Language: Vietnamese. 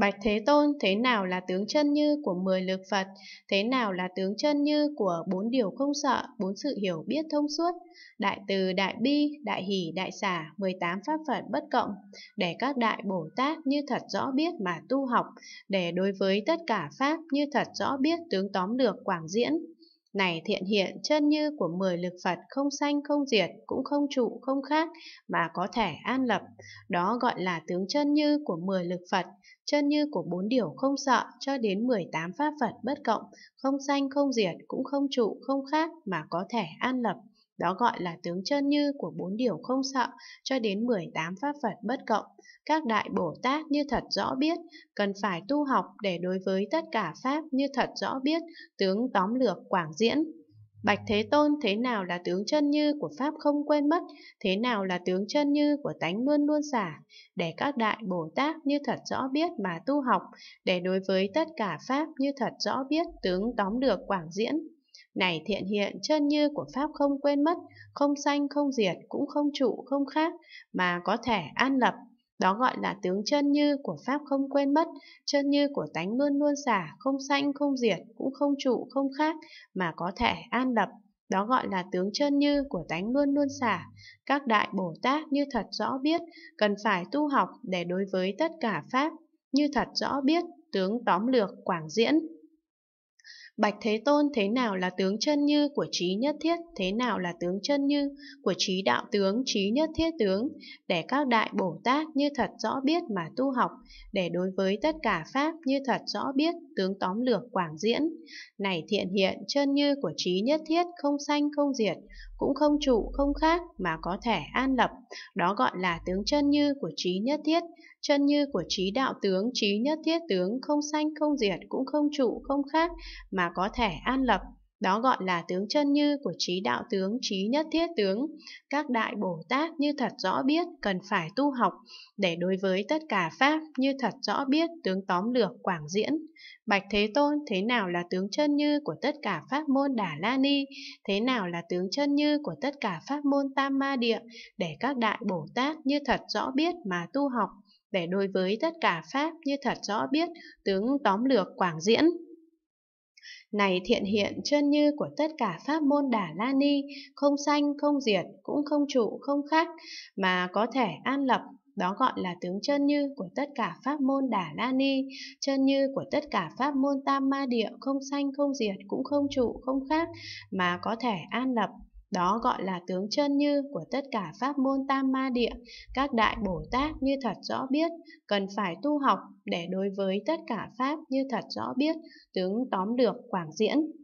Bạch Thế Tôn thế nào là tướng chân như của mười lực Phật, thế nào là tướng chân như của bốn điều không sợ, bốn sự hiểu biết thông suốt, đại từ, đại bi, đại hỷ, đại xả, 18 pháp Phật bất cộng, để các đại Bồ Tát như thật rõ biết mà tu học, để đối với tất cả Pháp như thật rõ biết tướng tóm lược quảng diễn. Này thiện hiện chân như của mười lực Phật không sanh không diệt, cũng không trụ không khác, mà có thể an lập. Đó gọi là tướng chân như của mười lực Phật, chân như của bốn điều không sợ cho đến mười tám pháp Phật bất cộng, không sanh không diệt, cũng không trụ không khác, mà có thể an lập. Đó gọi là tướng chân như của bốn điều không sợ cho đến 18 pháp Phật bất cộng. Các đại Bồ Tát như thật rõ biết, cần phải tu học để đối với tất cả Pháp như thật rõ biết, tướng tóm lược quảng diễn. Bạch Thế Tôn thế nào là tướng chân như của Pháp không quên mất, thế nào là tướng chân như của tánh luôn luôn giả, để các đại Bồ Tát như thật rõ biết mà tu học, để đối với tất cả Pháp như thật rõ biết tướng tóm được quảng diễn. Này thiện hiện chân như của Pháp không quên mất, không sanh không diệt, cũng không trụ không khác, mà có thể an lập. Đó gọi là tướng chân như của Pháp không quên mất, chân như của tánh luôn luôn xả, không sanh không diệt, cũng không trụ không khác, mà có thể an lập. Đó gọi là tướng chân như của tánh luôn luôn xả. Các đại Bồ Tát như thật rõ biết, cần phải tu học để đối với tất cả Pháp, như thật rõ biết, tướng tóm lược quảng diễn. Bạch Thế Tôn thế nào là tướng chân như của trí nhất thiết, thế nào là tướng chân như của trí đạo tướng, trí nhất thiết tướng, để các đại Bồ Tát như thật rõ biết mà tu học, để đối với tất cả Pháp như thật rõ biết, tướng tóm lược quảng diễn. Này thiện hiện, chân như của trí nhất thiết không sanh không diệt, cũng không trụ không khác mà có thể an lập. Đó gọi là tướng chân như của trí nhất thiết, chân như của trí đạo tướng, trí nhất thiết tướng không sanh không diệt cũng không trụ không khác mà có thể an lập. Đó gọi là tướng chân như của trí đạo tướng, trí nhất thiết tướng. Các đại Bồ Tát như thật rõ biết cần phải tu học để đối với tất cả Pháp như thật rõ biết tướng tóm lược quảng diễn. Bạch Thế Tôn, thế nào là tướng chân như của tất cả Pháp môn Đà La Ni? Thế nào là tướng chân như của tất cả Pháp môn Tam Ma Địa? Để các đại Bồ Tát như thật rõ biết mà tu học để đối với tất cả Pháp như thật rõ biết, tướng tóm lược quảng diễn. Này thiện hiện chân như của tất cả pháp môn Đà La Ni, không sanh, không diệt, cũng không trụ, không khác, mà có thể an lập, đó gọi là tướng chân như của tất cả pháp môn đà la ni chân như của tất cả pháp môn tam ma địa không sanh không diệt cũng không trụ không khác mà có thể an lập đó gọi là tướng chân như của tất cả pháp môn tam ma địa, các đại Bồ Tát như thật rõ biết, cần phải tu học để đối với tất cả pháp như thật rõ biết, tướng tóm được quảng diễn.